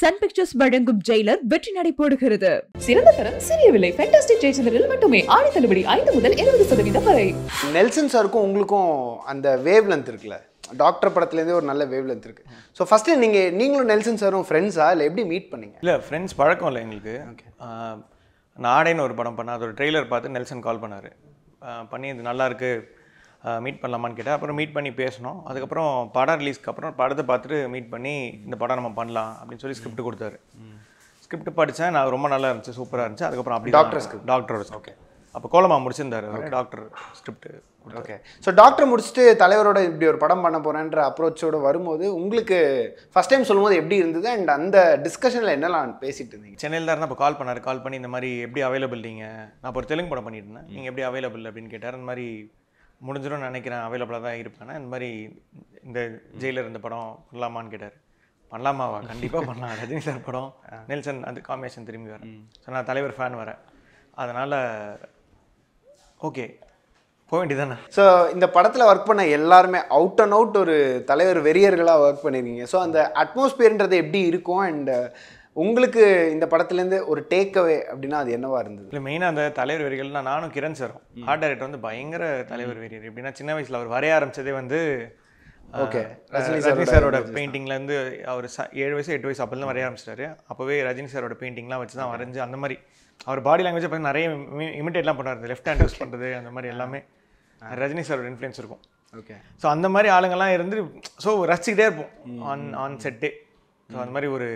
Sun pictures வழங்கும் Jailer வெற்றி நடை போடுகிறது சிறந்த தரம் சிறிய விலை ஃபேண்டாஸ்டிக் ஜெயச்சந்திரில் மட்டுமே ஆடி தள்ளுபடி ஐந்து முதல் இருபது சதவீதம் வரை நெல்சன் சாருக்கும் உங்களுக்கும் அந்த வேவ் லென்த் இருக்குல்ல டாக்டர் படத்துலேருந்தே ஒரு நல்ல வேவ் லென்த் இருக்கு ஸோ ஃபஸ்ட்டு நீங்கள் நீங்களும் நெல்சன் சாரும் ஃப்ரெண்ட்ஸா இல்லை எப்படி மீட் பண்ணீங்க இல்லை ஃப்ரெண்ட்ஸ் பழக்கம் இல்லை எங்களுக்கு நாடேன்னு ஒரு படம் பண்ணேன் அதோட ட்ரெய்லர் பார்த்து நெல்சன் கால் பண்ணார் பண்ணி இது நல்லா இருக்குது மீட் பண்ணலாமான்னு கேட்டேன் அப்புறம் மீட் பண்ணி பேசினோம் அதுக்கப்புறம் படம் ரிலீஸ்க்கு அப்புறம் படத்தை பார்த்துட்டு மீட் பண்ணி இந்த படம் நம்ம பண்ணலாம் அப்படின்னு சொல்லி ஸ்கிரிப்ட் கொடுத்தாரு ஸ்கிரிப்ட் படித்தேன் நான் ரொம்ப நல்லா இருந்துச்சு சூப்பராக இருந்துச்சு அதுக்கப்புறம் அப்படி டாக்டர் டாக்டர் ஓகே அப்போ கோலமா முடிச்சிருந்தார் doctor script okay so doctor முடிச்சுட்டு தலைவரோட இப்படி ஒரு படம் பண்ண போகிறேன்ற அப்ரோச்சோடு வரும்போது உங்களுக்கு ஃபஸ்ட் டைம் சொல்லும்போது எப்படி இருந்தது அண்ட் அந்த டிஸ்கஷனில் என்னெல்லாம் பேசிட்டு இருந்தீங்க சென்னையில் தான் இப்போ கால் பண்ணார் கால் பண்ணி இந்த மாதிரி எப்படி அவைலபிள் நீங்கள் நான் இப்போ ஒரு தெலுங்கு படம் பண்ணிட்டு இருந்தேன் நீங்கள் எப்படி அவைலபிள் அப்படின்னு கேட்டார் இந்த மாதிரி முடிஞ்சிடும் நினைக்கிறேன் அவைலபிளாக தான் இருப்பேன் இந்த மாதிரி இந்த ஜெயிலர் இந்த படம் பண்ணலாமான்னு கேட்டார் பண்ணலாமாவா கண்டிப்பாக பண்ணலாம் ரஜினி சார் படம் நெல்சன் அது காம்பினேஷன் திரும்பி வரேன் ஸோ நான் தலைவர் ஃபேன் வரேன் அதனால் ஓகே போக வேண்டியதானே ஸோ இந்த படத்தில் ஒர்க் பண்ண எல்லாருமே அவுட் அண்ட் அவுட் ஒரு தலைவர் வெறியர்களாக ஒர்க் பண்ணியிருக்கீங்க ஸோ அந்த அட்மாஸ்பியர்ன்றது எப்படி இருக்கும் அண்ட் உங்களுக்கு இந்த படத்துலேருந்து ஒரு டேக்அவே அப்படின்னா அது என்னவா இருந்தது இல்லை மெயினாக அந்த தலைவர் வெறிகள்னா நானும் கிரண் சார் ஆர்ட் டைரக்டர் வந்து பயங்கர தலைவர் வெறியர் எப்படின்னா சின்ன வயசில் அவர் வரைய ஆரம்பித்ததே வந்து ஓகே ரஜினி சாரோட பெயிண்டிங்லேருந்து அவர் ஏழு வயசு எட்டு வயசு அப்படிலாம் வரைய ஆரம்பிச்சிட்டாரு அப்போவே ரஜினி சாரோட பெயிண்டிங்லாம் வச்சு தான் வரைஞ்சி அந்த மாதிரி அவர் பாடி லாங்குவேஜ் பார்த்து நிறைய இமிட்டேட்லாம் பண்ணுறாரு லெஃப்ட் ஹேண்ட் யூஸ் பண்ணுறது அந்த மாதிரி எல்லாமே ரஜினி சாரோட இன்ஃப்ளூயன்ஸ் இருக்கும் ஓகே ஸோ அந்த மாதிரி ஆளுங்கள்லாம் இருந்து ஸோ ரசிக்கிட்டே இருப்போம் ஆன் ஆன் செட்டே ஸோ அந்த மாதிரி ஒரு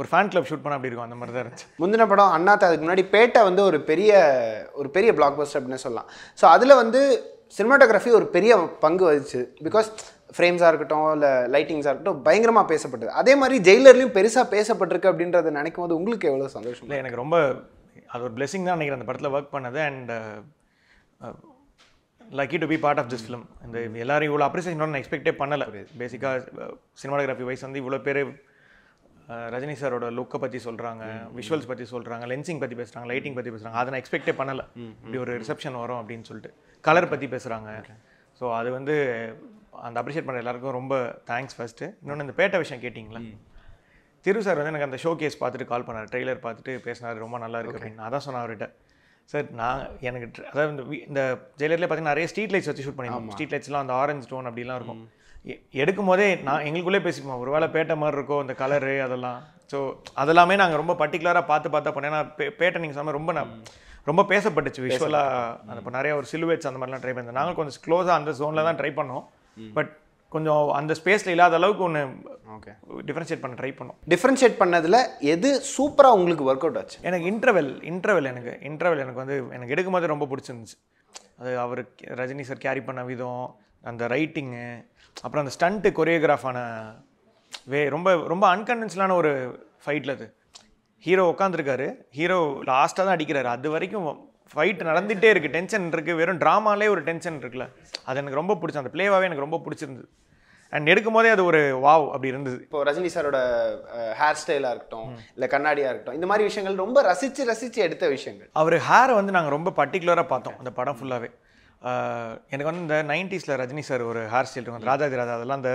ஒரு ஃபேன் கிளப் ஷூட் பண்ண அப்படி இருக்கும் அந்த மாதிரி தான் இருந்துச்சு முந்தின படம் அண்ணாத்த அதுக்கு முன்னாடி பேட்டை வந்து ஒரு பெரிய ஒரு பெரிய பிளாக் பஸ்டர் அப்படின்னு சொல்லலாம் ஸோ அதில் வந்து சினிமாட்டோகிராஃபி ஒரு பெரிய பங்கு வச்சு பிகாஸ் ஃப்ரேம்ஸாக இருக்கட்டும் இல்லை லைட்டிங்ஸாக இருக்கட்டும் பயங்கரமாக பேசப்பட்டது அதே மாதிரி ஜெயிலர்லையும் பெருசாக பேசப்பட்டிருக்கு அப்படின்றத நினைக்கும் போது உங்களுக்கு எவ்வளோ சந்தோஷம் இல்லை எனக்கு ரொம்ப அது ஒரு பிளெஸிங் தான் நினைக்கிறேன் அந்த படத்தில் ஒர்க் பண்ணது and lucky to be part of this film இந்த எல்லாரும் இவ்வளோ அப்ரிசியேஷன் நான் எக்ஸ்பெக்டே பண்ணலை பேசிக்காக சினிமாடோகிராஃபி வைஸ் வந்து இவ்வளோ பேர் ரஜினி சாரோட லுக்கை பற்றி சொல்கிறாங்க விஷுவல்ஸ் பற்றி சொல்கிறாங்க லென்சிங் பற்றி பேசுகிறாங்க லைட்டிங் பற்றி பேசுகிறாங்க அதை நான் எக்ஸ்பெக்டே பண்ணலை இப்படி ஒரு ரிசப்ஷன் வரும் அப்படின்னு சொல்லிட்டு கலர் பற்றி பேசுகிறாங்க ஸோ அது வந்து அந்த அப்ரிஷியேட் பண்ண எல்லாருக்கும் ரொம்ப தேங்க்ஸ் ஃபஸ்ட்டு இன்னொன்று இந்த பேட்ட விஷயம் கேட்டிங்களா திரு சார் வந்து எனக்கு அந்த ஷோ கேஸ் பார்த்துட்டு கால் பண்ணார் ட்ரெய்லர் பார்த்துட்டு பேசினார் ரொம்ப நல்லா இருக்குது அப்படின்னு அதான் சொன்னேன் அவர்கிட்ட சார் நான் எனக்கு அதாவது இந்த இந்த ஜெயிலர்லேயே பார்த்தீங்கன்னா நிறைய ஸ்ட்ரீட் லைட்ஸ் வச்சு ஷூட் பண்ணியிருக்கோம் ஸ்ட்ரீட் லைட்ஸ்லாம் அந்த ஆரஞ்சு டோன் அப்படிலாம் இருக்கும் எடுக்கும் போதே நான் எங்களுக்குள்ளே பேசிப்போம் ஒரு வேளை பேட்டை மாதிரி இருக்கும் இந்த கலரு அதெல்லாம் ஸோ அதெல்லாமே நாங்கள் ரொம்ப பர்டிகுலராக பார்த்து பார்த்தா பண்ணேன் ஏன்னா பேட்டை நீங்கள் சொன்ன ரொம்ப நான் ரொம்ப பேசப்பட்டுச்சு விஷுவலாக அந்த இப்போ நிறைய ஒரு சிலுவேட்ஸ் அந்த மாதிரிலாம் ட்ரை பண்ணேன் நாங்கள் கொஞ்சம் க்ளோஸாக அந்த ஜோனில் தான் ட்ரை பண்ணோம் பட் கொஞ்சம் அந்த ஸ்பேஸில் இல்லாத அளவுக்கு ஒன்று ஓகே டிஃப்ரென்ஷியேட் பண்ண ட்ரை பண்ணோம் டிஃப்ரென்ஷியேட் பண்ணதில் எது சூப்பராக உங்களுக்கு ஒர்க் அவுட் ஆச்சு எனக்கு இன்டர்வெல் இன்டர்வெல் எனக்கு இன்டர்வெல் எனக்கு வந்து எனக்கு எடுக்கும்போது ரொம்ப பிடிச்சிருந்துச்சு அது அவர் ரஜினி சார் கேரி பண்ண விதம் அந்த ரைட்டிங்கு அப்புறம் அந்த ஸ்டண்ட்டு கொரியோகிராஃபான வே ரொம்ப ரொம்ப அன்கன்வென்ஷனான ஒரு ஃபைட்டில் அது ஹீரோ உட்காந்துருக்காரு ஹீரோ லாஸ்ட்டாக தான் அடிக்கிறாரு அது வரைக்கும் ஃபைட் நடந்துகிட்டே இருக்குது டென்ஷன் இருக்குது வெறும் ட்ராமாலே ஒரு டென்ஷன் இருக்குல்ல அது எனக்கு ரொம்ப பிடிச்சது அந்த பிளேவாகவே எனக்கு ரொம்ப பிடிச்சிருந்தது அண்ட் எடுக்கும் போதே அது ஒரு வாவ் அப்படி இருந்தது இப்போ ரஜினி சாரோட ஹேர் ஸ்டைலாக இருக்கட்டும் இல்லை கண்ணாடியாக இருக்கட்டும் இந்த மாதிரி விஷயங்கள் ரொம்ப ரசித்து ரசித்து எடுத்த விஷயங்கள் அவர் ஹேரை வந்து நாங்கள் ரொம்ப பர்டிகுலராக பார்த்தோம் அந்த படம் ஃபுல்லாகவே எனக்கு வந்து இந்த நைன்டிஸில் ரஜினி சார் ஒரு ஹேர் ஸ்டைல் இருக்கும் ராஜாதி ராஜா அதெல்லாம் அந்த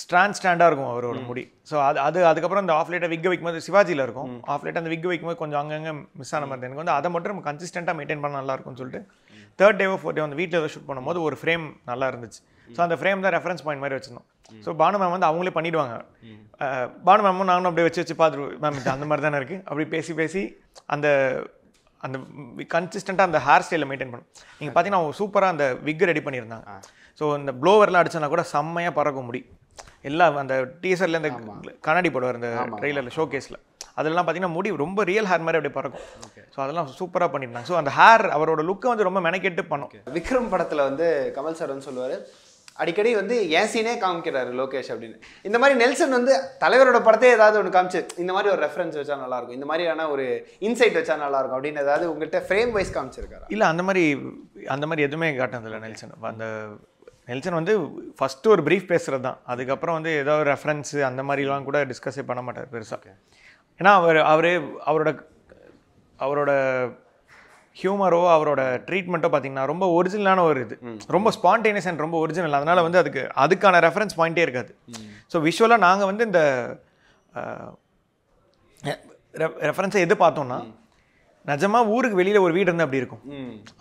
ஸ்ட்ராண்ட் ஸ்டாண்டாக இருக்கும் அவரோட முடி ஸோ அது அது அதுக்கப்புறம் அந்த ஆஃப்லைட்டை விக்க வைக்கும்போது சிவாஜியில் இருக்கும் ஆஃப் அந்த விக் வைக்கும்போது கொஞ்சம் அங்கங்கே மிஸ் ஆன மாதிரி எனக்கு வந்து அதை மட்டும் நம்ம கன்சிஸ்டண்ட்டாக மெயின்டைன் பண்ண நல்லா இருக்கும்னு சொல்லிட்டு தேர்ட் டே ஃபோர் டே வந்து வீட்டில் ஷூட் பண்ணும்போது ஒரு ஃப்ரேம் நல்லா இருந்துச்சு ஸோ அந்த ஃப்ரேம் தான் ரெஃபரன்ஸ் பாயிண்ட் மாதிரி வச்சிருந்தோம் ஸோ பானு மேம் வந்து அவங்களே பண்ணிவிடுவாங்க பானு மேமும் நானும் அப்படியே வச்சு வச்சு பார்த்துருவோம் மேம் அந்த மாதிரி தானே இருக்குது அப்படி பேசி பேசி அந்த அந்த கன்சிஸ்டண்டாக அந்த ஹேர் ஸ்டைலில் மெயின்டைன் பண்ணும் நீங்கள் பார்த்தீங்கன்னா அவங்க சூப்பராக அந்த விக் ரெடி பண்ணியிருந்தாங்க ஸோ இந்த ப்ளோவர்லாம் அடிச்சோன்னா கூட செம்மையாக பறக்க முடியும் எல்லாம் அந்த டீசரில் இந்த கண்ணாடி போடுவார் இந்த ட்ரெய்லரில் ஷோ கேஸில் அதெல்லாம் பார்த்தீங்கன்னா முடி ரொம்ப ரியல் ஹேர் மாதிரி அப்படியே பறக்கும் ஸோ அதெல்லாம் சூப்பராக பண்ணியிருந்தாங்க ஸோ அந்த ஹேர் அவரோட லுக்கை வந்து ரொம்ப மெனக்கெட்டு பண்ணும் விக்ரம் படத்தில் வந்து கமல் சார் வந்து சொல்லுவார் அடிக்கடி வந்து ஏசினே காமிக்கிறாரு லோகேஷ் அப்படின்னு இந்த மாதிரி நெல்சன் வந்து தலைவரோட படத்தை ஏதாவது ஒன்று காமிச்சு இந்த மாதிரி ஒரு ரெஃபரன்ஸ் வச்சா நல்லாயிருக்கும் இந்த மாதிரியான ஒரு இன்சைட் வச்சா நல்லாயிருக்கும் அப்படின்னு ஏதாவது உங்கள்கிட்ட ஃப்ரேம் வைஸ் காமிச்சிருக்காரு இல்லை அந்த மாதிரி அந்த மாதிரி எதுவுமே காட்டினதில்லை நெல்சன் அந்த நெல்சன் வந்து ஃபஸ்ட்டு ஒரு ப்ரீஃப் பேசுகிறது தான் அதுக்கப்புறம் வந்து ஏதோ ரெஃபரன்ஸு அந்த மாதிரிலாம் கூட டிஸ்கஸே பண்ண மாட்டார் பெருசாக ஏன்னா அவர் அவர் அவரோட அவரோட ஹியூமரோ அவரோட ட்ரீட்மெண்ட்டோ பார்த்தீங்கன்னா ரொம்ப ஒரிஜினலான ஒரு இது ரொம்ப ஸ்பான்டேனியஸ் அண்ட் ரொம்ப ஒரிஜினல் அதனால் வந்து அதுக்கு அதுக்கான ரெஃபரன்ஸ் பாயிண்ட்டே இருக்காது ஸோ விஷுவலாக நாங்கள் வந்து இந்த ரெஃபரன்ஸை எது பார்த்தோம்னா நிஜமாக ஊருக்கு வெளியில் ஒரு வீடு இருந்தால் அப்படி இருக்கும்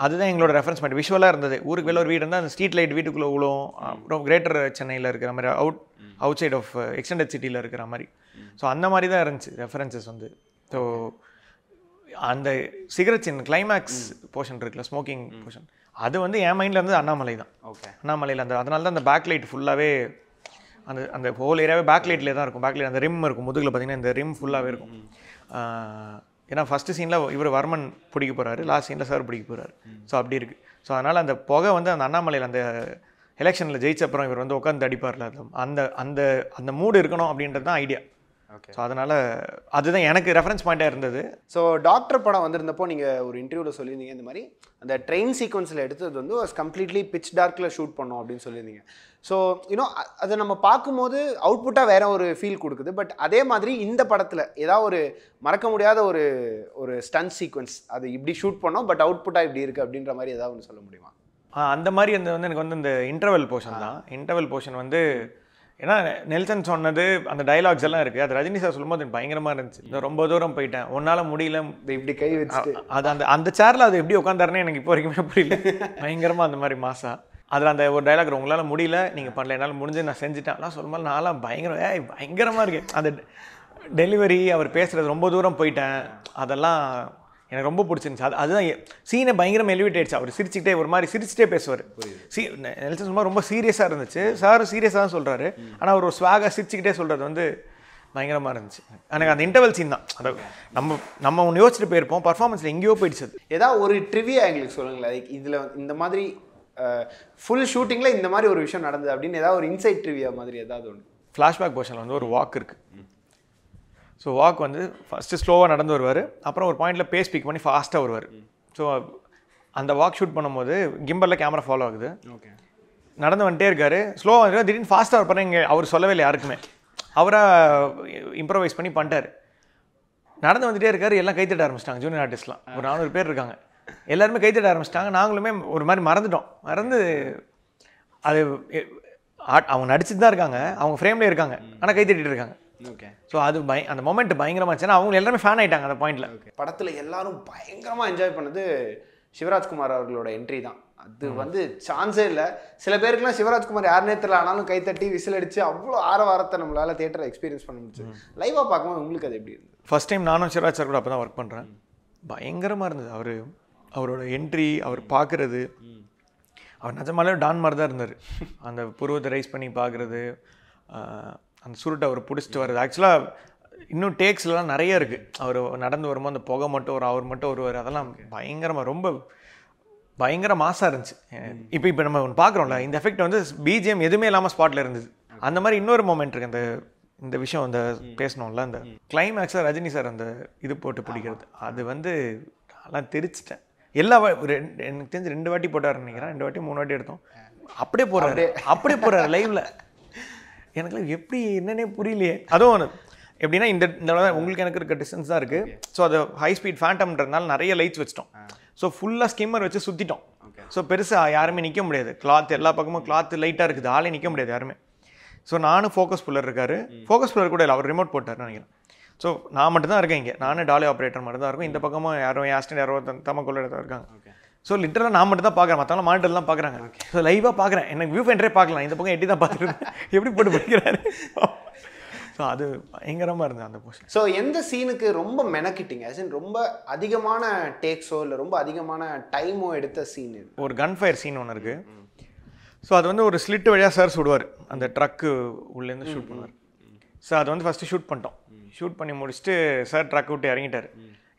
அதுதான் எங்களோட ரெஃபரன்ஸ் பாயிண்ட் விஷுவலாக இருந்தது ஊருக்கு வெளியில் ஒரு வீடு இருந்தால் அந்த ஸ்ட்ரீட் லைட் வீட்டுக்குள்ளே உழுவும் அப்புறம் கிரேட்டர் சென்னையில் இருக்கிற மாதிரி out outside of extended சிட்டியில் இருக்கிற மாதிரி ஸோ அந்த மாதிரி தான் இருந்துச்சு ரெஃபரன்சஸ் வந்து ஸோ அந்த சிகரெட்ஸ் இன் கிளைமேக்ஸ் போர்ஷன் இருக்குல்ல ஸ்மோக்கிங் போர்ஷன் அது வந்து என் மைண்டில் இருந்தது அண்ணாமலை தான் ஓகே அண்ணாமலையில் அந்த அதனால தான் அந்த பேக் லைட் ஃபுல்லாகவே அந்த அந்த ஹோல் ஏரியாவே பேக் லைட்டில் தான் இருக்கும் பேக் லைட் அந்த ரிம் இருக்கும் முதுகில் பார்த்தீங்கன்னா இந்த ரிம் ஃபுல்லாகவே இருக்கும் ஏன்னா ஃபஸ்ட்டு சீனில் இவர் வர்மன் பிடிக்க போகிறாரு லாஸ்ட் சீனில் சார் பிடிக்க போகிறாரு ஸோ அப்படி இருக்குது ஸோ அதனால் அந்த புகை வந்து அந்த அண்ணாமலையில் அந்த எலெக்ஷனில் ஜெயிச்ச அப்புறம் இவர் வந்து உட்காந்து அடிப்பார்ல அந்த அந்த அந்த மூடு இருக்கணும் அப்படின்றது தான் ஐடியா ஓகே ஸோ அதனால் அதுதான் எனக்கு ரெஃபரன்ஸ் பாயிண்ட்டாக இருந்தது ஸோ டாக்டர் படம் வந்திருந்தப்போ நீங்கள் ஒரு இன்டர்வியூவில் சொல்லியிருந்தீங்க இந்த மாதிரி அந்த ட்ரெயின் சீக்வன்ஸில் எடுத்தது வந்து கம்ப்ளீட்லி பிச் டார்க்கில் ஷூட் பண்ணோம் அப்படின்னு சொல்லியிருந்தீங்க ஸோ யூனோ அதை நம்ம பார்க்கும்போது அவுட்புட்டாக வேற ஒரு ஃபீல் கொடுக்குது பட் அதே மாதிரி இந்த படத்தில் ஏதாவது ஒரு மறக்க முடியாத ஒரு ஒரு ஸ்டன் சீக்வன்ஸ் அது இப்படி ஷூட் பண்ணோம் பட் அவுட்புட்டாக இப்படி இருக்குது அப்படின்ற மாதிரி ஏதாவது ஒன்று சொல்ல முடியுமா அந்த மாதிரி அந்த வந்து எனக்கு வந்து இந்த இன்டர்வல் போர்ஷன் தான் இன்டர்வல் போர்ஷன் வந்து ஏன்னா நெல்சன் சொன்னது அந்த டைலாக்ஸ் எல்லாம் இருக்குது அது ரஜினி சார் சொல்லும்போது எனக்கு பயங்கரமாக இருந்துச்சு இந்த ரொம்ப தூரம் போயிட்டேன் ஒன்னால் முடியல இப்படி கை வச்சு அது அந்த அந்த சேரில் அது எப்படி உட்காந்தாருன்னு எனக்கு இப்போ வரைக்குமே புரியல பயங்கரமாக அந்த மாதிரி மாசா அதில் அந்த ஒரு டைலாக் உங்களால் முடியல நீங்கள் பண்ணல என்னால் முடிஞ்சு நான் செஞ்சுட்டேன் ஆனால் சொல்லும் போது நான்லாம் பயங்கரம் ஏ பயங்கரமாக இருக்கு அந்த டெலிவரி அவர் பேசுகிறது ரொம்ப தூரம் போயிட்டேன் அதெல்லாம் எனக்கு ரொம்ப பிடிச்சிருந்துச்சு அது அதுதான் சீனை பயங்கரம் எலிவேட் ஆயிடுச்சு அவர் சிரிச்சுக்கிட்டே ஒரு மாதிரி சிரிச்சுட்டே பேசுவார் சி நெல்சன் சும்மா ரொம்ப சீரியஸாக இருந்துச்சு சார் சீரியஸாக தான் சொல்கிறாரு ஆனால் அவர் ஒரு ஸ்வாக சிரிச்சுக்கிட்டே சொல்கிறது வந்து பயங்கரமாக இருந்துச்சு எனக்கு அந்த இன்டர்வல் சீன் தான் அதாவது நம்ம நம்ம ஒன்று யோசிச்சுட்டு போயிருப்போம் பர்ஃபார்மன்ஸில் எங்கேயோ போயிடுச்சது ஏதாவது ஒரு ட்ரிவியா எங்களுக்கு சொல்லுங்களேன் லைக் இதில் இந்த மாதிரி ஃபுல் ஷூட்டிங்கில் இந்த மாதிரி ஒரு விஷயம் நடந்தது அப்படின்னு ஏதாவது ஒரு இன்சைட் ட்ரிவியா மாதிரி ஏதாவது ஒன்று ஃப்ளாஷ்பேக் போர்ஷனில் வந்து ஒரு வாக் இருக்குது ஸோ வாக் வந்து ஃபஸ்ட்டு ஸ்லோவாக நடந்து வருவார் அப்புறம் ஒரு பாயிண்டில் பேஸ் பிக் பண்ணி ஃபாஸ்ட்டாக வருவார் ஸோ அந்த வாக் ஷூட் பண்ணும்போது கிம்பரில் கேமரா ஃபாலோ ஆகுது ஓகே நடந்து வந்துட்டே இருக்கார் ஸ்லோவாக வந்துட்டு திடீர்னு ஃபாஸ்ட்டாக இருப்பார் இங்கே அவர் சொல்லவே இல்லை யாருக்குமே அவராக இம்ப்ரவைஸ் பண்ணி பண்ணிட்டார் நடந்து வந்துகிட்டே இருக்காரு எல்லாம் கைத்தட்ட ஆரம்பிச்சிட்டாங்க ஜூனியர் ஆர்டிஸ்ட்லாம் ஒரு நானூறு பேர் இருக்காங்க எல்லாருமே கைத்தட்ட ஆரம்பிச்சிட்டாங்க நாங்களுமே ஒரு மாதிரி மறந்துட்டோம் மறந்து அது அவங்க நடிச்சுட்டு தான் இருக்காங்க அவங்க ஃப்ரேம்லேயே இருக்காங்க ஆனால் கைத்தட்டிட்டு இருக்காங்க ஓகே ஸோ அது பய அந்த மொமெண்ட் பயங்கரமாச்சுன்னா அவங்க எல்லாருமே ஃபேன் ஆகிட்டாங்க அந்த பாயிண்ட்டில் படத்தில் எல்லாரும் பயங்கரமாக என்ஜாய் பண்ணது சிவராஜ்குமார் அவர்களோட என்ட்ரி தான் அது வந்து சான்ஸே இல்லை சில பேருக்குலாம் சிவராஜ்குமார் யார் நேரத்தில் ஆனாலும் கைத்தட்டி விசில் அடித்து அவ்வளோ ஆர வாரத்தை நம்மளால் தேட்டரை எக்ஸ்பீரியன்ஸ் பண்ண முடிச்சு லைவாக பார்க்கும்போது உங்களுக்கு அது எப்படி இருந்தது ஃபஸ்ட் டைம் நானும் சிவராஜ் சார் கூட அப்போ தான் ஒர்க் பண்ணுறேன் பயங்கரமாக இருந்தது அவர் அவரோட என்ட்ரி அவர் பார்க்குறது அவர் நிஜமாலே டான் மாதிரி தான் இருந்தார் அந்த புருவத்தை ரைஸ் பண்ணி பார்க்குறது அந்த சுருட்டை அவர் பிடிச்சிட்டு வருது ஆக்சுவலாக இன்னும் டேக்ஸ்லாம் நிறைய இருக்குது அவர் நடந்து வரும்போது அந்த புகை மட்டும் ஒரு அவர் மட்டும் வருவார் அதெல்லாம் பயங்கரமாக ரொம்ப பயங்கர மாசாக இருந்துச்சு இப்போ இப்போ நம்ம ஒன்று பார்க்குறோம்ல இந்த எஃபெக்ட் வந்து பிஜிஎம் எதுவுமே இல்லாமல் ஸ்பாட்டில் இருந்தது அந்த மாதிரி இன்னொரு மூமெண்ட் இருக்குது அந்த இந்த விஷயம் அந்த பேசணும்ல அந்த கிளைமேக்ஸாக ரஜினி சார் அந்த இது போட்டு பிடிக்கிறது அது வந்து நல்லா தெரிச்சிட்டேன் எல்லா ரெண்டு எனக்கு தெரிஞ்சு ரெண்டு வாட்டி போட்டார் நினைக்கிறேன் ரெண்டு வாட்டி மூணு வாட்டி எடுத்தோம் அப்படியே போகிறாரு அப்படியே போகிறாரு லைவில் எனக்குலாம் எப்படி என்னன்னே புரியலையே அதுவும் ஒன்று எப்படின்னா இந்த இந்த உங்களுக்கு எனக்கு இருக்க டிஸ்டன்ஸ் தான் இருக்குது ஸோ அது ஹை ஸ்பீட் ஃபேண்டம்ன்றதுனால நிறைய லைட்ஸ் வச்சிட்டோம் ஸோ ஃபுல்லாக ஸ்கிம்மர் வச்சு சுற்றிட்டோம் ஸோ பெருசாக யாருமே நிற்க முடியாது கிளாத் எல்லா பக்கமும் கிளாத் லைட்டாக இருக்குது ஆளே நிற்க முடியாது யாருமே ஸோ நானும் ஃபோக்கஸ் புல்லர் இருக்காரு ஃபோக்கஸ் புல்லர் கூட இல்லை அவர் ரிமோட் போட்டார் நினைக்கிறேன் ஸோ நான் மட்டும் தான் இருக்கேன் இங்கே நானும் டாலி ஆப்ரேட்டர் மட்டும் தான் இருக்கும் இந்த பக்கமும் யாரும் ஆஸ்டன் யாரோ தமக்குள்ள இருக்காங்க ஸோ லிட்டரலாக நான் மட்டும் தான் பார்க்குறேன் மற்றவங்க மானிட்டர் தான் பார்க்குறாங்க ஸோ லைவாக பார்க்குறேன் எனக்கு வியூ என்ட்ரே பார்க்கலாம் இந்த பக்கம் எட்டி தான் பார்த்துருக்கேன் எப்படி போட்டு படிக்கிறாரு ஸோ அது பயங்கரமாக இருந்தது அந்த போஸ்ட் ஸோ எந்த சீனுக்கு ரொம்ப மெனக்கிட்டீங்க ஆஸ் இன் ரொம்ப அதிகமான டேக்ஸோ இல்லை ரொம்ப அதிகமான டைமோ எடுத்த சீன் ஒரு கன் ஃபயர் சீன் ஒன்று இருக்குது ஸோ அது வந்து ஒரு ஸ்லிட்டு வழியாக சார் சுடுவார் அந்த ட்ரக்கு உள்ளேருந்து ஷூட் பண்ணுவார் ஸோ அது வந்து ஃபஸ்ட்டு ஷூட் பண்ணிட்டோம் ஷூட் பண்ணி முடிச்சுட்டு சார் ட்ரக் விட்டு இறங்கிட்டார்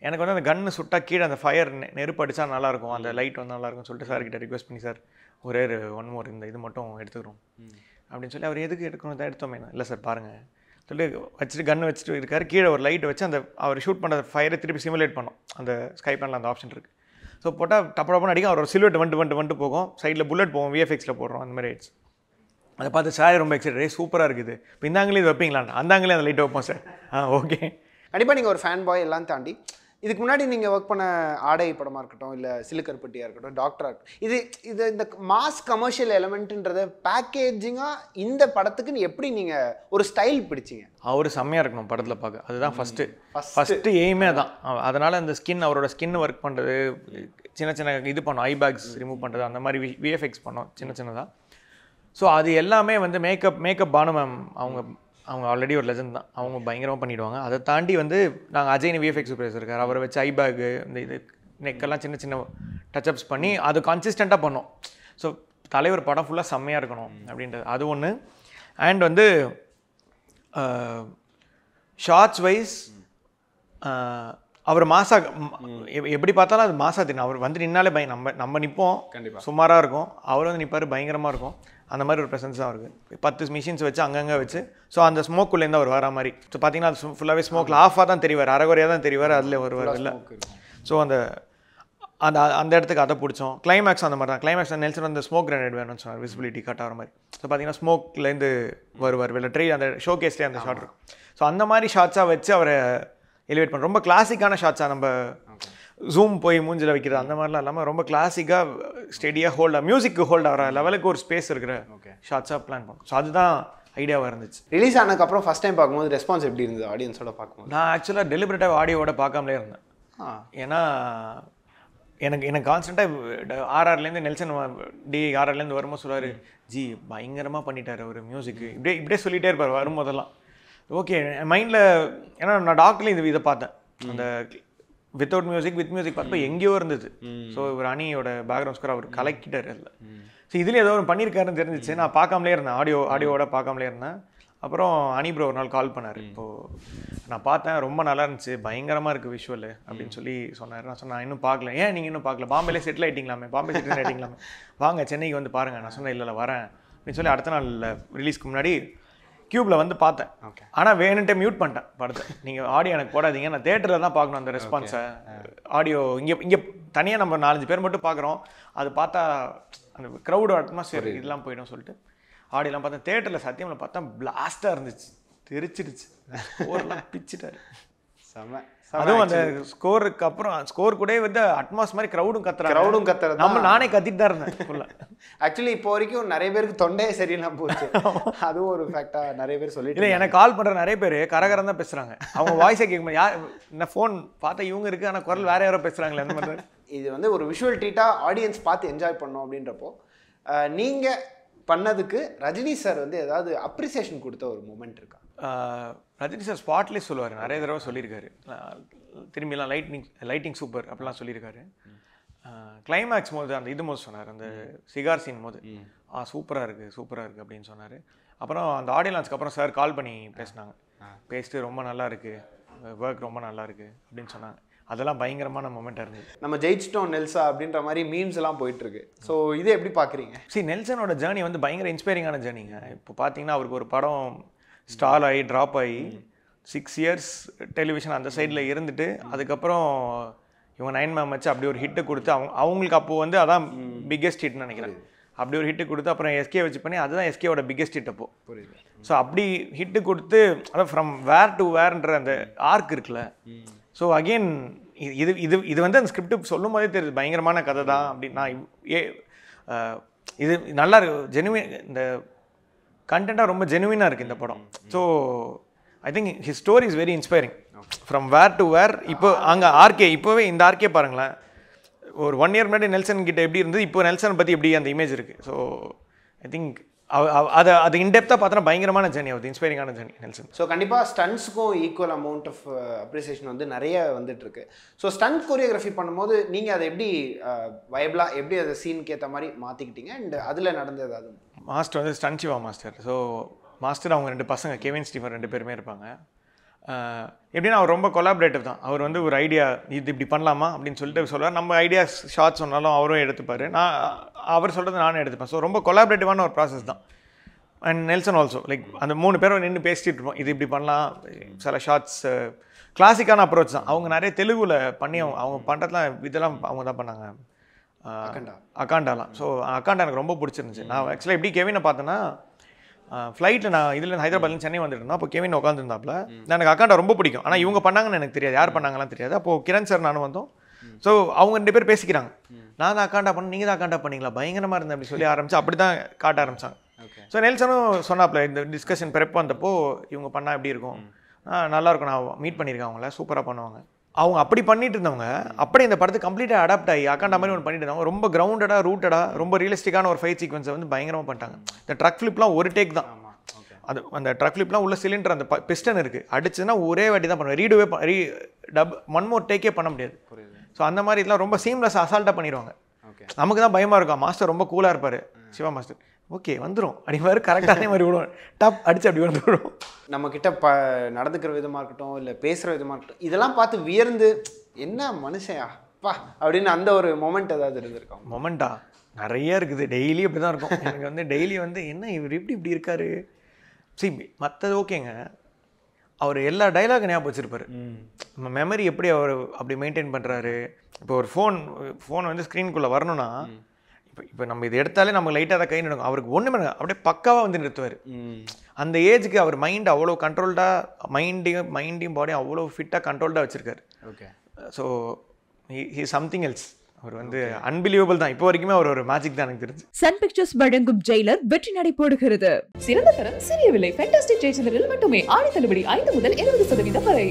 எனக்கு வந்து அந்த கன்று சுட்டா கீழே அந்த ஃபயர் நெ நெருப்பு அடித்தா நல்லாயிருக்கும் அந்த லைட் வந்து நல்லாயிருக்கும்னு சொல்லிட்டு சார்கிட்ட ரிக்வஸ்ட் பண்ணி சார் ஒரே ஒன் மோர் இந்த இது மட்டும் எடுத்துக்கிறோம் அப்படின்னு சொல்லி அவர் எதுக்கு எடுக்கணும் தான் எடுத்தோமே இல்லை சார் பாருங்கள் சொல்லி வச்சுட்டு கன்று வச்சுட்டு இருக்கார் கீழே ஒரு லைட் வச்சு அந்த அவர் ஷூட் பண்ணுற ஃபயரை திருப்பி சிமுலேட் பண்ணோம் அந்த ஸ்கை பேனில் அந்த ஆப்ஷன் இருக்குது ஸோ போட்டால் டப்பு டப்புனு அடிக்கும் அவர் ஒரு வண்டு வண்டு வண்டு வந்துட்டு போகும் சைடில் புல்லட் போகும் விஎஃப்எக்ஸில் போடுறோம் அந்த மாதிரி ஆயிடுச்சு அதை பார்த்து சார் ரொம்ப எக்ஸைட் ரே சூப்பராக இருக்குது இப்போ இந்த ஆங்கிலே இது வைப்பீங்களாண்ணா அந்த ஆங்கிலே அந்த லைட் வைப்போம் சார் ஆ ஓகே கண்டிப்பாக நீங்கள் ஒரு ஃபேன் பாய் எல்லாம் தாண்டி இதுக்கு முன்னாடி நீங்கள் ஒர்க் பண்ண ஆடை படமாக இருக்கட்டும் இல்லை சிலுக்கருப்பட்டியாக இருக்கட்டும் டாக்டராக இருக்கட்டும் இது இது இந்த மாஸ் கமர்ஷியல் எலமெண்ட்டுன்றத பேக்கேஜிங்காக இந்த படத்துக்குன்னு எப்படி நீங்கள் ஒரு ஸ்டைல் பிடிச்சிங்க அவர் செம்மையாக இருக்கணும் படத்தில் பார்க்க அதுதான் ஃபஸ்ட்டு ஃபஸ்ட்டு எய்மே தான் அதனால் அந்த ஸ்கின் அவரோட ஸ்கின் ஒர்க் பண்ணுறது சின்ன சின்ன இது பண்ணோம் ஐ பேக்ஸ் ரிமூவ் பண்ணுறது அந்த மாதிரி விஎஃப்எக்ஸ் பண்ணோம் சின்ன சின்னதாக ஸோ அது எல்லாமே வந்து மேக்கப் மேக்கப் பானு மேம் அவங்க அவங்க ஆல்ரெடி ஒரு லெஜண்ட் தான் அவங்க பயங்கரமாக பண்ணிவிடுவாங்க அதை தாண்டி வந்து நாங்கள் அஜய்னு விஎஃப்எக்ஸ் சூப்பர்வைசர் இருக்கார் அவரை வச்சு ஐ பேக்கு இந்த இது நெக்கெல்லாம் சின்ன சின்ன டச்சப்ஸ் பண்ணி அது கன்சிஸ்டண்ட்டாக பண்ணோம் ஸோ தலைவர் படம் ஃபுல்லாக செம்மையாக இருக்கணும் அப்படின்றது அது ஒன்று அண்ட் வந்து ஷார்ட்ஸ் வைஸ் அவர் மாசா எப்படி பார்த்தாலும் அது மாசா தினம் அவர் வந்து நின்னாலே பய நம்ம நம்ம நிற்போம் கண்டிப்பாக சுமாராக இருக்கும் அவர் வந்து நிற்பார் பயங்கரமாக இருக்கும் அந்த மாதிரி ஒரு ப்ரெசன்ஸ் தான் இருக்குது பத்து மிஷின்ஸ் வச்சு அங்கங்கே வச்சு ஸோ அந்த ஸ்மோக்குள்ளேருந்து அவர் வர மாதிரி ஸோ பார்த்தீங்கன்னா அது ஃபுல்லாகவே ஸ்மோக்கில் ஆஃபாக தான் தெரிவார் அரைகுறையாக தான் தெரிவார் அதில் வருவார் இல்லை ஸோ அந்த அந்த அந்த இடத்துக்கு அதை பிடிச்சோம் கிளைமேக்ஸ் அந்த மாதிரி தான் கிளைமேக்ஸ் நெல்சன் அந்த ஸ்மோக் கிரானைட் வேணும்னு சொன்னார் விசிபிலிட்டி கட் ஆகிற மாதிரி ஸோ பார்த்தீங்கன்னா ஸ்மோக்லேருந்து வருவார் வெளில ட்ரெய் அந்த ஷோ கேஸ்லேயே அந்த ஷார்ட் இருக்கும் ஸோ அந்த மாதிரி ஷார்ட்ஸாக வச்சு அவரை எலிவேட் பண்ண ரொம்ப கிளாசிக்கான ஷார்ட்ஸாக நம்ம ஜூம் போய் மூஞ்சில் வைக்கிறது அந்த மாதிரிலாம் இல்லாமல் ரொம்ப கிளாசிக்காக ஸ்டெடியாக ஹோல்டாக மியூசிக்கு ஹோல்ட் ஆகிற லெவலுக்கு ஒரு ஸ்பேஸ் இருக்கிற ஓகே ஷார்ட்ஸாக பிளான் பண்ணும் ஸோ அதுதான் ஐடியாவாக இருந்துச்சு ரிலீஸ் ஆனதுக்கப்புறம் ஃபஸ்ட் டைம் பார்க்கும்போது ரெஸ்பான்ஸ் எப்படி இருந்தது ஆடியன்ஸோட பார்க்கும்போது நான் ஆக்சுவலாக டெலிபரேட்டாக ஆடியோட பார்க்காமலே இருந்தேன் ஏன்னா எனக்கு எனக்கு கான்ஸ்டண்ட்டாக ஆர்ஆர்லேருந்து நெல்சன் டி ஆர்ஆர்லேருந்து வரும்போது சொல்லுவார் ஜி பயங்கரமாக பண்ணிட்டார் ஒரு மியூசிக்கு இப்படியே இப்படியே சொல்லிகிட்டே இருப்பார் வரும்போதெல்லாம் ஓகே என் மைண்டில் ஏன்னா நான் டாக்டர்லேயும் இந்த இதை பார்த்தேன் அந்த வித்தவுட் மியூசிக் வித் மியூசிக் பார்த்தப்போ எங்கேயோ இருந்தது ஸோ இவர் அணியோட பேக்ரவுண்ட் ஸ்கோர் அவர் கலெக்டர் அதில் ஸோ இதில் ஏதோ ஒரு பண்ணியிருக்காருன்னு தெரிஞ்சிச்சு நான் பார்க்காமலே இருந்தேன் ஆடியோ ஆடியோவோட பார்க்காமலே இருந்தேன் அப்புறம் அனி ப்ரோ ஒரு நாள் கால் பண்ணார் இப்போது நான் பார்த்தேன் ரொம்ப நல்லா இருந்துச்சு பயங்கரமாக இருக்குது விஷுவல் அப்படின்னு சொல்லி சொன்னார் நான் சொன்னேன் நான் இன்னும் பார்க்கல ஏன் நீங்கள் இன்னும் பார்க்கல பாம்பேலே செட்டில் ஆகிட்டிங்களாமே பாம்பே செட்டில் ஆகிட்டிங்களாமே வாங்க சென்னைக்கு வந்து பாருங்கள் நான் சொன்னேன் இல்லை வரேன் அப்படின்னு சொல்லி அடுத்த நாள் ரிலீஸ்க்கு முன்னாடி க்யூப்பில் வந்து பார்த்தேன் ஓகே ஆனால் வேணுன்ட்டு மியூட் பண்ணிட்டேன் படத்தை நீங்கள் ஆடியோ எனக்கு போடாதீங்க நான் தேட்டரில் தான் பார்க்கணும் அந்த ரெஸ்பான்ஸை ஆடியோ இங்கே இங்கே தனியாக நம்ம நாலஞ்சு பேர் மட்டும் பார்க்குறோம் அது பார்த்தா அந்த க்ரௌடு அட்மாஸ்ஃபியர் இதெல்லாம் போயிடும் சொல்லிட்டு ஆடியோலாம் பார்த்தேன் தேட்டரில் சத்தியமில் பார்த்தா பிளாஸ்ட்டாக இருந்துச்சு தெரிச்சிருச்சு ஓரெல்லாம் பிச்சுட்டாரு அதுவும் அந்த ஸ்கோருக்கு அப்புறம் ஸ்கோர் கூட வந்து அட்மாஸ் மாதிரி க்ரௌடும் கத்துற க்ரௌடும் கத்துறது நம்ம நானே கத்திட்டு தான் இருந்தேன் ஆக்சுவலி இப்போ வரைக்கும் நிறைய பேருக்கு தொண்டையே சரியில்லாம் போச்சு அதுவும் ஒரு ஃபேக்டா நிறைய பேர் சொல்லிட்டு இல்லை எனக்கு கால் பண்ணுற நிறைய பேர் கரகரம் தான் பேசுகிறாங்க அவங்க வாய்ஸை கேட்க யார் இந்த ஃபோன் பார்த்தா இவங்க இருக்குது ஆனால் குரல் வேற யாரோ பேசுறாங்களே அந்த மாதிரி இது வந்து ஒரு விஷுவல் ட்ரீட்டா ஆடியன்ஸ் பார்த்து என்ஜாய் பண்ணோம் அப்படின்றப்போ நீங்கள் பண்ணதுக்கு ரஜினி சார் வந்து ஏதாவது அப்ரிசியேஷன் கொடுத்த ஒரு மூமெண்ட் இருக்கா ரஜினி சார் ஸ்பாட்லேயே சொல்லுவார் நிறைய தடவை சொல்லியிருக்காரு திரும்பிலாம் லைட்னிங் லைட்டிங் சூப்பர் அப்படிலாம் சொல்லியிருக்காரு கிளைமேக்ஸ் போது அந்த இது போது சொன்னார் அந்த சிகார் சீன் போது ஆ சூப்பராக இருக்குது சூப்பராக இருக்குது அப்படின்னு சொன்னார் அப்புறம் அந்த ஆடியன்ஸ்க்கு அப்புறம் சார் கால் பண்ணி பேசினாங்க பேசிட்டு ரொம்ப நல்லா இருக்குது ஒர்க் ரொம்ப நல்லா இருக்குது அப்படின்னு சொன்னாங்க அதெல்லாம் பயங்கரமான மொமெண்ட்டாக இருந்தது நம்ம ஜெயிச்சிட்டோம் நெல்சா அப்படின்ற மாதிரி மீம்ஸ் எல்லாம் போயிட்டுருக்கு ஸோ இதை எப்படி பார்க்குறீங்க சரி நெல்சனோட ஜேர்னி வந்து பயங்கர இன்ஸ்பைரிங்கான ஜேர்னிங்க இப்போ பார்த்தீங்கன்னா அவருக்கு ஒரு படம் ஸ்டால் ஆகி ட்ராப் ஆகி சிக்ஸ் இயர்ஸ் டெலிவிஷன் அந்த சைடில் இருந்துட்டு அதுக்கப்புறம் இவங்க நைன் மேம் வச்சு அப்படி ஒரு ஹிட்டு கொடுத்து அவங்க அவங்களுக்கு அப்போது வந்து அதான் பிக்கெஸ்ட் ஹிட்னு நினைக்கிறேன் அப்படி ஒரு ஹிட்டு கொடுத்து அப்புறம் எஸ்கே வச்சு பண்ணி அதுதான் எஸ்கேவோட பிக்கெஸ்ட் ஹிட் அப்போ ஸோ அப்படி ஹிட்டு கொடுத்து அதான் ஃப்ரம் வேர் டு வேர்ன்ற அந்த ஆர்க் இருக்குல்ல ஸோ அகெயின் இது இது இது வந்து அந்த ஸ்கிரிப்ட் சொல்லும் போதே தெரியுது பயங்கரமான கதை தான் அப்படின்னு நான் ஏ இது நல்லா இருக்கு ஜெனுவின் இந்த கண்டென்ட்டாக ரொம்ப ஜெனுவினாக இருக்குது இந்த படம் so I think his story is very inspiring from where to where இப்போ அங்கே ஆர்கே இப்போவே இந்த ஆர்கே பாருங்களேன் ஒரு ஒன் இயர் முன்னாடி நெல்சன் கிட்ட எப்படி இருந்தது இப்போ நெல்சன் பற்றி எப்படி அந்த இமேஜ் இருக்குது ஸோ ஐ திங்க் அதை அது இன்டெப்த்தாக பார்த்தோன்னா பயங்கரமான ஜர்னி ஆகுது இன்ஸ்பைரிங்கான ஜர்னி நெல்சன் ஸோ கண்டிப்பாக ஸ்டன்ஸுக்கும் ஈக்குவல் அமௌண்ட் ஆஃப் அப்ரிசியேஷன் வந்து நிறைய வந்துட்டுருக்கு ஸோ ஸ்டன்ட் கோரியோகிராஃபி பண்ணும்போது நீங்கள் அதை எப்படி வயபிளாக uh, எப்படி அதை சீனுக்கு ஏற்ற மாதிரி மாற்றிக்கிட்டீங்க அண்ட் அதில் நடந்தது அது மாஸ்டர் வந்து stun Siva master so master அவங்க ரெண்டு பசங்க கேவின் ஸ்டீஃபன் ரெண்டு பேருமே இருப்பாங்க எப்படின்னா அவர் ரொம்ப கொலாபரேட்டிவ் தான் அவர் வந்து ஒரு ஐடியா இது இப்படி பண்ணலாமா அப்படின்னு சொல்லிட்டு சொல்லுவார் நம்ம ஐடியா ஷார்ட் சொன்னாலும் அவரும் எடுத்துப்பார் நான் அவர் சொல்கிறது நானும் எடுத்துப்பேன் ஸோ ரொம்ப கொலாபரேட்டிவான ஒரு ப்ராசஸ் தான் அண்ட் நெல்சன் ஆல்சோ லைக் அந்த மூணு பேரும் நின்று பேசிகிட்டு இருப்போம் இது இப்படி பண்ணலாம் சில ஷார்ட்ஸ் கிளாசிக்கான அப்ரோச் தான் அவங்க நிறைய தெலுங்குல பண்ணி அவங்க பண்ணுறதுலாம் இதெல்லாம் அவங்க தான் பண்ணாங்க அக்காண்டா அக்காண்டாலாம் ஸோ அக்காண்டா எனக்கு ரொம்ப பிடிச்சிருந்துச்சு நான் ஆக்சுவலாக எப்படி கெவினை பார்த்தேன்னா ஃப்ளைட்டில் நான் இதில் ஹைதராபாத்லேருந்து சென்னை வந்துட்டுருந்தோம் அப்போ கேவின் உட்காந்துருந்தாப்புல நான் எனக்கு அக்காண்டை ரொம்ப பிடிக்கும் ஆனால் இவங்க பண்ணாங்கன்னு எனக்கு தெரியாது யார் பண்ணாங்கலாம் தெரியாது அப்போது கிரண் சார் நானும் வந்தோம் ஸோ அவங்க ரெண்டு பேர் பேசிக்கிறாங்க நான் தான் அக்காண்டா பண்ண நீங்கள் தான் அக்காண்டா பண்ணீங்களா பயங்கரமாக இருந்தேன் அப்படி சொல்லி ஆரம்பிச்சு அப்படி தான் காட்ட ஆரம்பிச்சாங்க ஸோ நெல்சனும் சொன்னாப்ல இந்த டிஸ்கஷன் பிறப்பு வந்தப்போ இவங்க பண்ணால் எப்படி இருக்கும் நல்லா இருக்கும் நான் மீட் பண்ணியிருக்கேன் அவங்கள சூப்பராக பண்ணுவாங்க அவங்க அப்படி பண்ணிட்டு இருந்தவங்க அப்படி இந்த படத்தை கம்ப்ளீட்டாக அடாப்ட் ஆகி அக்காண்ட மாதிரி ஒன்று பண்ணிட்டு இருந்தாங்க ரொம்ப கிரவுண்டடாக ரூட்டடாக ரொம்ப ரியலிஸ்டிக்கான ஒரு ஃபைட் சீக்வன்ஸை வந்து பயங்கரமாக பண்ணிட்டாங்க இந்த ட்ரக் ஃபிளிப்லாம் ஒரு டேக் தான் அது அந்த ட்ரக் ஃபிளிப்லாம் உள்ள சிலிண்டர் அந்த பிஸ்டன் இருக்குது அடிச்சுன்னா ஒரே வாட்டி தான் பண்ணுவேன் ரீடுவே ரீ டப் ஒன் மோர் டேக்கே பண்ண முடியாது ஸோ அந்த மாதிரி இதெல்லாம் ரொம்ப சீம்லெஸ் அசால்ட்டாக பண்ணிடுவாங்க நமக்கு தான் பயமாக இருக்கும் மாஸ்டர் ரொம்ப கூலாக இருப்பார் சிவா மாஸ்டர் ஓகே வந்துடும் அப்படி மாதிரி கரெக்டாக அதே மாதிரி விடுவோம் டப் அடித்து அப்படி வந்து விடுவோம் நம்மக்கிட்ட ப நடந்துக்கிற விதமாக இருக்கட்டும் இல்லை பேசுகிற விதமாக இருக்கட்டும் இதெல்லாம் பார்த்து வியர்ந்து என்ன மனுஷன் அப்பா அப்படின்னு அந்த ஒரு மொமெண்ட் ஏதாவது இருந்திருக்கோம் மொமெண்டா நிறைய இருக்குது டெய்லி அப்படி தான் இருக்கும் எனக்கு வந்து டெய்லி வந்து என்ன இவர் இப்படி இப்படி இருக்கார் சி மற்றது ஓகேங்க அவர் எல்லா டைலாக் ஞாபகம் வச்சுருப்பார் நம்ம மெமரி எப்படி அவர் அப்படி மெயின்டைன் பண்ணுறாரு இப்போ ஒரு ஃபோன் ஃபோன் வந்து ஸ்க்ரீன்குள்ளே வரணும்னா இப்போ இப்போ நம்ம இது எடுத்தாலே நமக்கு லைட்டாக தான் கை நடக்கும் அவருக்கு ஒன்றுமே அப்படியே பக்காவாக வந்து நிறுத்துவார் அந்த ஏஜுக்கு அவர் மைண்ட் அவ்வளோ கண்ட்ரோல்டாக மைண்டையும் மைண்டையும் பாடியும் அவ்வளோ ஃபிட்டாக கண்ட்ரோல்டாக வச்சுருக்காரு okay so he something else அவர் வந்து அன்பிலீவபிள் தான் இப்போ வரைக்குமே அவர் ஒரு மேஜிக் தான் எனக்கு தெரிஞ்சு சன் பிக்சர்ஸ் வழங்கும் ஜெயிலர் வெற்றி நடை போடுகிறது சிறந்த தரம் சிறிய விலை ஃபேண்டாஸ்டிக் ஜெயச்சந்திரில் மட்டுமே ஆடி தள்ளுபடி ஐந்து முதல் இருபது சதவீதம் வரை